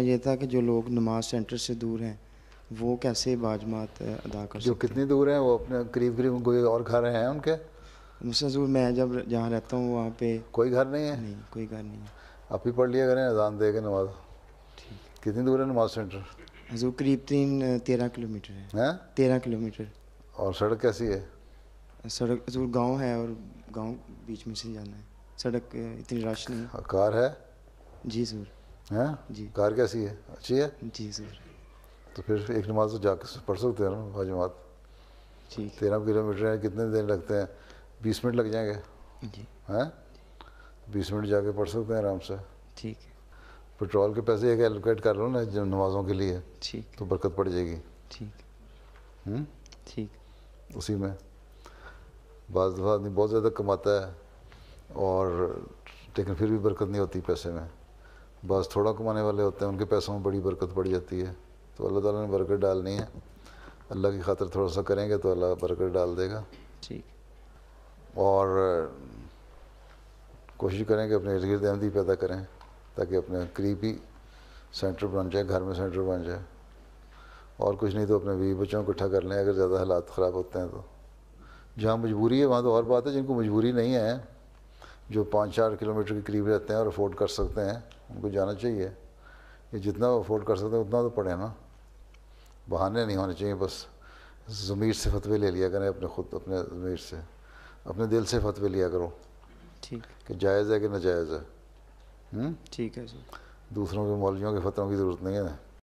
ये था कि जो लोग नमाज सेंटर से दूर हैं वो कैसे बाजमात अदा कर जो कितनी दूर हैं वो अपने करीब करीब कोई और घर हैं उनके मुस्तूर मैं जब जहाँ रहता हूँ वहाँ पे कोई घर नहीं है नहीं कोई घर नहीं है आप ही पढ़ लिया करें अजान दे के नमाज ठीक कितनी दूर है नमाज सेंटर हजूर करीब तीन तेरह किलोमीटर है, है? तेरह किलोमीटर और सड़क कैसी है सड़क हजूर गाँव है और गाँव बीच में से जाना है सड़क इतनी रश नहीं कार है जी सर है जी कार कैसी है अच्छी है जी सर तो फिर एक नमाज तो जाकर पढ़ सकते हैं ना बाजमात जी तेरह किलोमीटर है कितने दिन लगते हैं बीस मिनट लग जाएंगे जी हैं बीस मिनट जाके पढ़ सकते हैं आराम से ठीक है पेट्रोल के पैसे एक एलोकेट कर लो ना नमाजों के लिए ठीक तो बरकत पड़ जाएगी ठीक ठीक उसी में बाज़ दफ़ा आदमी बहुत ज़्यादा कमाता है और लेकिन फिर भी बरकत नहीं होती पैसे में बस थोड़ा कमाने वाले होते हैं उनके पैसों में बड़ी बरकत पड़ जाती है तो अल्लाह ताला ने बरकत डालनी है अल्लाह की खातर थोड़ा सा करेंगे तो अल्लाह बरकत डाल देगा ठीक और कोशिश करें कि अपने इर्द गिर्द अहमदी पैदा करें ताकि अपने करीब ही सेंटर बन जाए घर में सेंटर बन जाए और कुछ नहीं तो अपने बीवी बच्चों को इकट्ठा कर लें अगर ज़्यादा हालात ख़राब होते हैं तो जहाँ मजबूरी है वहाँ तो और बात है जिनको मजबूरी नहीं है जो पाँच चार किलोमीटर के करीब रहते हैं और अफोर्ड कर सकते हैं उनको जाना चाहिए ये जितना अफोर्ड कर सकते हैं उतना तो पढ़े ना बहाने नहीं होने चाहिए बस ज़मीर से फतवे ले लिया करें अपने खुद अपने ज़मीर से अपने दिल से फतवे लिया करो ठीक कि जायज़ है कि नाजायज़ है हम्म? ठीक है दूसरों के मौलियों के फतरों की ज़रूरत नहीं है